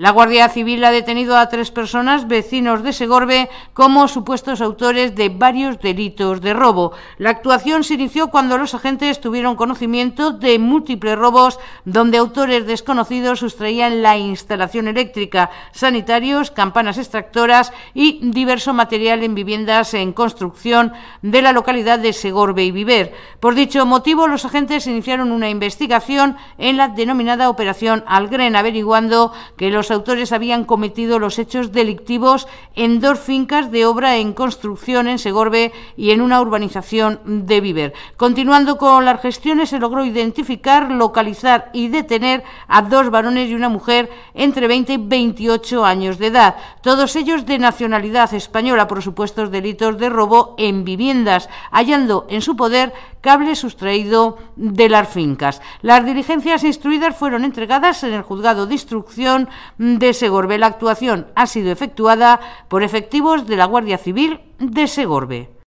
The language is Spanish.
La Guardia Civil ha detenido a tres personas vecinos de Segorbe como supuestos autores de varios delitos de robo. La actuación se inició cuando los agentes tuvieron conocimiento de múltiples robos donde autores desconocidos sustraían la instalación eléctrica, sanitarios, campanas extractoras y diverso material en viviendas en construcción de la localidad de Segorbe y Viver. Por dicho motivo, los agentes iniciaron una investigación en la denominada Operación Algren, averiguando que los autores habían cometido los hechos delictivos en dos fincas de obra en construcción en Segorbe y en una urbanización de Viver. Continuando con las gestiones, se logró identificar, localizar y detener a dos varones y una mujer entre 20 y 28 años de edad, todos ellos de nacionalidad española por supuestos delitos de robo en viviendas, hallando en su poder cable sustraído de las fincas. Las diligencias instruidas fueron entregadas en el juzgado de instrucción de Segorbe. La actuación ha sido efectuada por efectivos de la Guardia Civil de Segorbe.